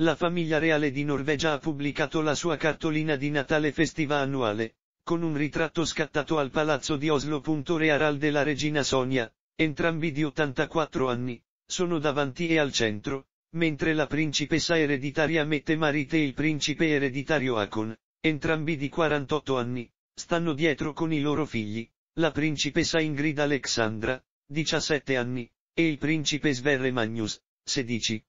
La famiglia reale di Norvegia ha pubblicato la sua cartolina di Natale festiva annuale, con un ritratto scattato al palazzo di Oslo. Real della regina Sonia, entrambi di 84 anni, sono davanti e al centro, mentre la principessa ereditaria Mette marite e il principe ereditario Akon, entrambi di 48 anni, stanno dietro con i loro figli, la principessa Ingrid Alexandra, 17 anni, e il principe Sverre Magnus, 16.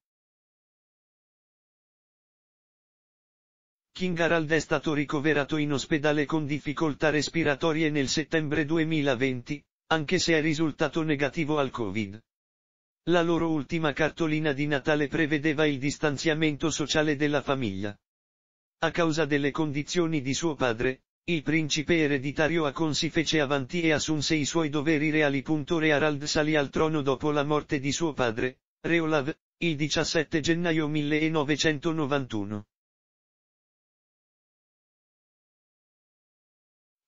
King Harald è stato ricoverato in ospedale con difficoltà respiratorie nel settembre 2020, anche se è risultato negativo al Covid. La loro ultima cartolina di Natale prevedeva il distanziamento sociale della famiglia. A causa delle condizioni di suo padre, il principe ereditario Akon si fece avanti e assunse i suoi doveri reali. Re Harald salì al trono dopo la morte di suo padre, Re Olav, il 17 gennaio 1991.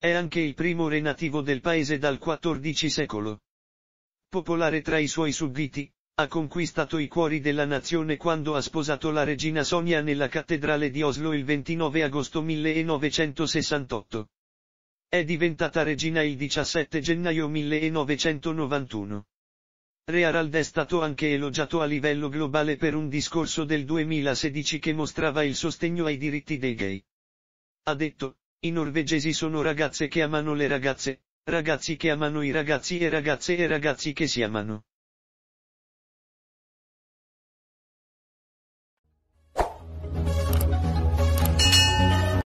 È anche il primo re nativo del paese dal XIV secolo. Popolare tra i suoi sudditi, ha conquistato i cuori della nazione quando ha sposato la regina Sonia nella cattedrale di Oslo il 29 agosto 1968. È diventata regina il 17 gennaio 1991. Re Harald è stato anche elogiato a livello globale per un discorso del 2016 che mostrava il sostegno ai diritti dei gay. Ha detto, i norvegesi sono ragazze che amano le ragazze, ragazzi che amano i ragazzi e ragazze e ragazzi che si amano.